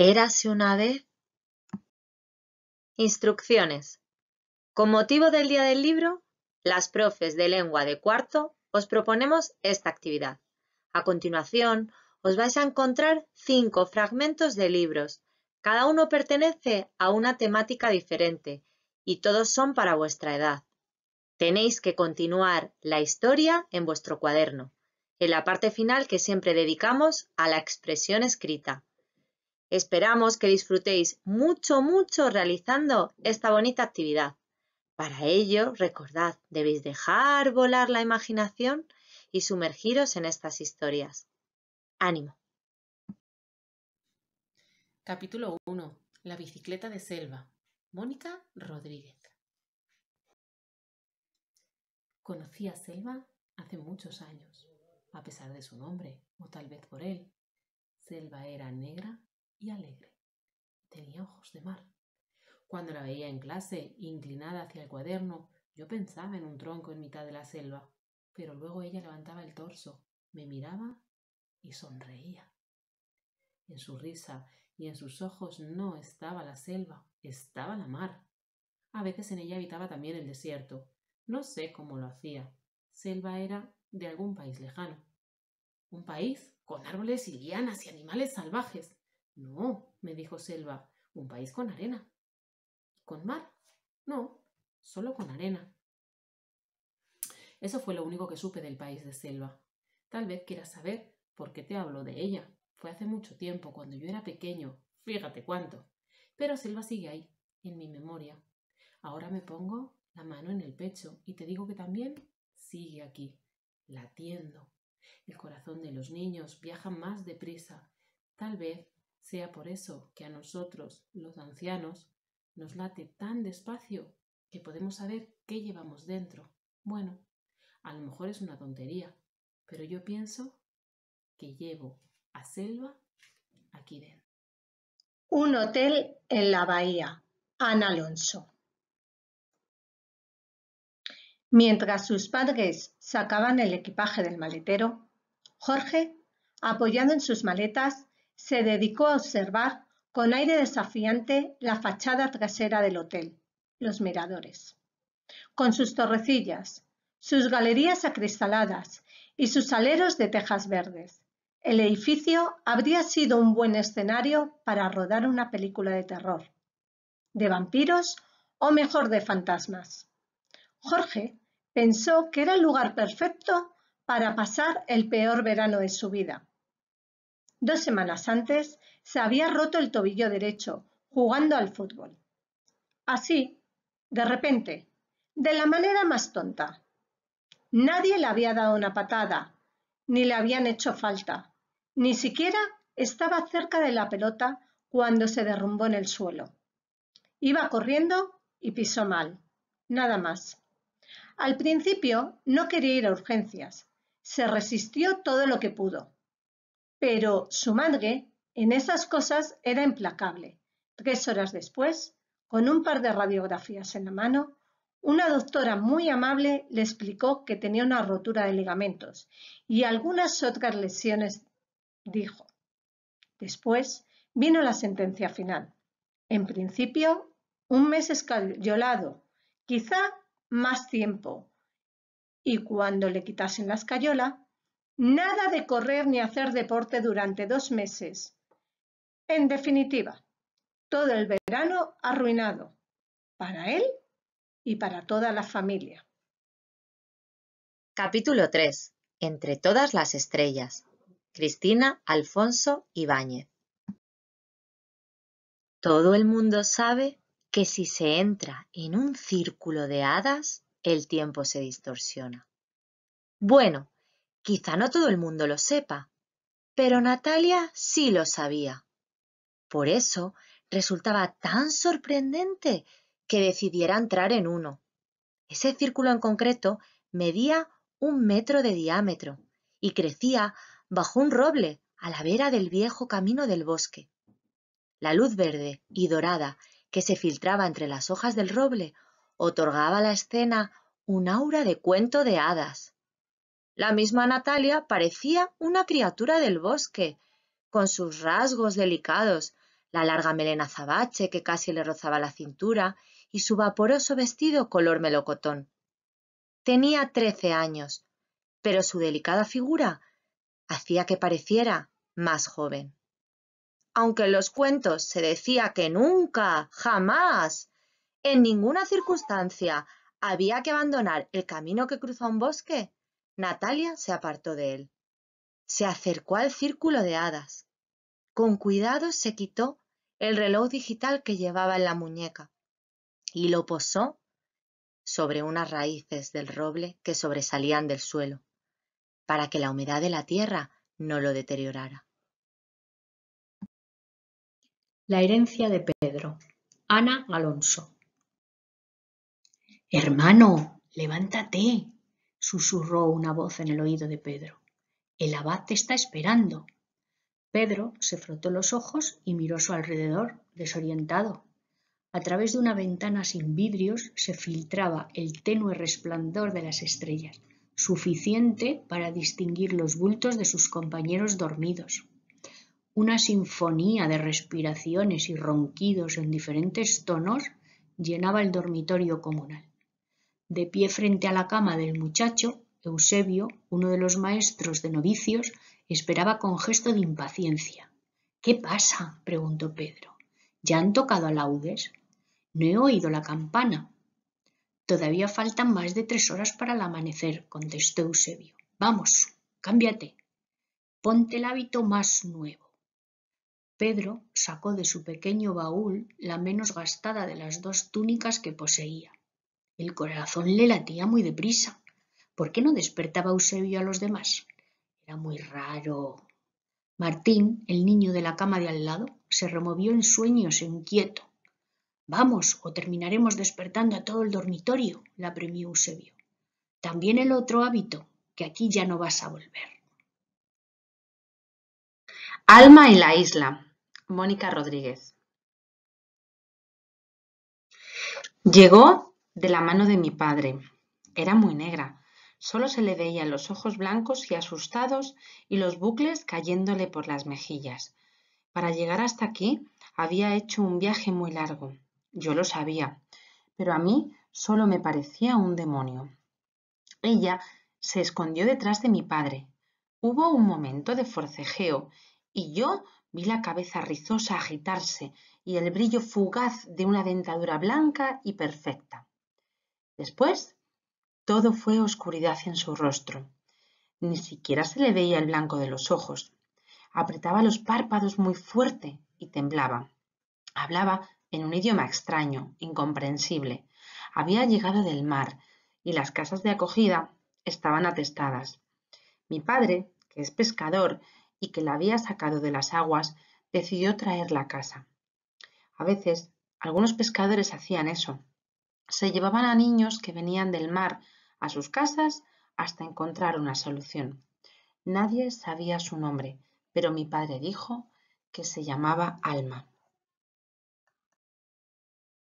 Érase una vez. Instrucciones. Con motivo del Día del Libro, las profes de lengua de cuarto os proponemos esta actividad. A continuación, os vais a encontrar cinco fragmentos de libros. Cada uno pertenece a una temática diferente y todos son para vuestra edad. Tenéis que continuar la historia en vuestro cuaderno, en la parte final que siempre dedicamos a la expresión escrita. Esperamos que disfrutéis mucho, mucho realizando esta bonita actividad. Para ello, recordad, debéis dejar volar la imaginación y sumergiros en estas historias. Ánimo. Capítulo 1. La bicicleta de selva. Mónica Rodríguez. Conocí a Selva hace muchos años, a pesar de su nombre, o tal vez por él. Selva era negra y alegre. Tenía ojos de mar. Cuando la veía en clase, inclinada hacia el cuaderno, yo pensaba en un tronco en mitad de la selva, pero luego ella levantaba el torso, me miraba y sonreía. En su risa y en sus ojos no estaba la selva, estaba la mar. A veces en ella habitaba también el desierto. No sé cómo lo hacía. Selva era de algún país lejano. Un país con árboles y lianas y animales salvajes. No, me dijo Selva, un país con arena. ¿Con mar? No, solo con arena. Eso fue lo único que supe del país de Selva. Tal vez quieras saber por qué te hablo de ella. Fue hace mucho tiempo, cuando yo era pequeño, fíjate cuánto. Pero Selva sigue ahí, en mi memoria. Ahora me pongo la mano en el pecho y te digo que también sigue aquí, latiendo. El corazón de los niños viaja más deprisa. Tal vez sea por eso que a nosotros, los ancianos, nos late tan despacio que podemos saber qué llevamos dentro. Bueno, a lo mejor es una tontería, pero yo pienso que llevo a Selva aquí dentro. Un hotel en la bahía. Ana Alonso. Mientras sus padres sacaban el equipaje del maletero, Jorge, apoyado en sus maletas, se dedicó a observar con aire desafiante la fachada trasera del hotel, los miradores, con sus torrecillas, sus galerías acristaladas y sus aleros de tejas verdes. El edificio habría sido un buen escenario para rodar una película de terror, de vampiros o mejor de fantasmas. Jorge pensó que era el lugar perfecto para pasar el peor verano de su vida. Dos semanas antes se había roto el tobillo derecho jugando al fútbol. Así, de repente, de la manera más tonta. Nadie le había dado una patada, ni le habían hecho falta, ni siquiera estaba cerca de la pelota cuando se derrumbó en el suelo. Iba corriendo y pisó mal, nada más. Al principio no quería ir a urgencias, se resistió todo lo que pudo. Pero su madre, en esas cosas, era implacable. Tres horas después, con un par de radiografías en la mano, una doctora muy amable le explicó que tenía una rotura de ligamentos y algunas otras lesiones, dijo. Después vino la sentencia final. En principio, un mes escayolado, quizá más tiempo. Y cuando le quitasen la escayola, Nada de correr ni hacer deporte durante dos meses. En definitiva, todo el verano arruinado, para él y para toda la familia. Capítulo 3. Entre todas las estrellas. Cristina Alfonso Ibáñez. Todo el mundo sabe que si se entra en un círculo de hadas, el tiempo se distorsiona. Bueno, Quizá no todo el mundo lo sepa, pero Natalia sí lo sabía. Por eso resultaba tan sorprendente que decidiera entrar en uno. Ese círculo en concreto medía un metro de diámetro y crecía bajo un roble a la vera del viejo camino del bosque. La luz verde y dorada que se filtraba entre las hojas del roble otorgaba a la escena un aura de cuento de hadas. La misma Natalia parecía una criatura del bosque, con sus rasgos delicados, la larga melena zabache que casi le rozaba la cintura y su vaporoso vestido color melocotón. Tenía trece años, pero su delicada figura hacía que pareciera más joven. Aunque en los cuentos se decía que nunca, jamás, en ninguna circunstancia había que abandonar el camino que cruza un bosque, Natalia se apartó de él. Se acercó al círculo de hadas. Con cuidado se quitó el reloj digital que llevaba en la muñeca y lo posó sobre unas raíces del roble que sobresalían del suelo, para que la humedad de la tierra no lo deteriorara. La herencia de Pedro. Ana Alonso. Hermano, levántate, susurró una voz en el oído de Pedro. El abad te está esperando. Pedro se frotó los ojos y miró a su alrededor, desorientado. A través de una ventana sin vidrios se filtraba el tenue resplandor de las estrellas, suficiente para distinguir los bultos de sus compañeros dormidos. Una sinfonía de respiraciones y ronquidos en diferentes tonos llenaba el dormitorio comunal. De pie frente a la cama del muchacho, Eusebio, uno de los maestros de novicios, esperaba con gesto de impaciencia. ¿Qué pasa? preguntó Pedro. ¿Ya han tocado alaudes? No he oído la campana. Todavía faltan más de tres horas para el amanecer, contestó Eusebio. Vamos, cámbiate. Ponte el hábito más nuevo. Pedro sacó de su pequeño baúl la menos gastada de las dos túnicas que poseía el corazón le latía muy deprisa. ¿Por qué no despertaba Eusebio a los demás? Era muy raro. Martín, el niño de la cama de al lado, se removió en sueños e inquieto. Vamos, o terminaremos despertando a todo el dormitorio, la premió Eusebio. También el otro hábito, que aquí ya no vas a volver. Alma en la isla. Mónica Rodríguez. Llegó de la mano de mi padre. Era muy negra, solo se le veían los ojos blancos y asustados y los bucles cayéndole por las mejillas. Para llegar hasta aquí había hecho un viaje muy largo, yo lo sabía, pero a mí solo me parecía un demonio. Ella se escondió detrás de mi padre. Hubo un momento de forcejeo y yo vi la cabeza rizosa agitarse y el brillo fugaz de una dentadura blanca y perfecta. Después, todo fue oscuridad en su rostro. Ni siquiera se le veía el blanco de los ojos. Apretaba los párpados muy fuerte y temblaba. Hablaba en un idioma extraño, incomprensible. Había llegado del mar y las casas de acogida estaban atestadas. Mi padre, que es pescador y que la había sacado de las aguas, decidió traerla a casa. A veces, algunos pescadores hacían eso se llevaban a niños que venían del mar a sus casas hasta encontrar una solución. Nadie sabía su nombre, pero mi padre dijo que se llamaba Alma.